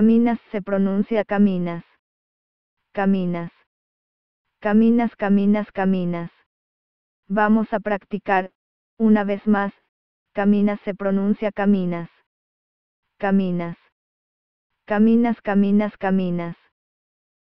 Caminas se pronuncia caminas. Caminas. Caminas, caminas, caminas. Vamos a practicar, una vez más, caminas se pronuncia caminas. Caminas. Caminas, caminas, caminas.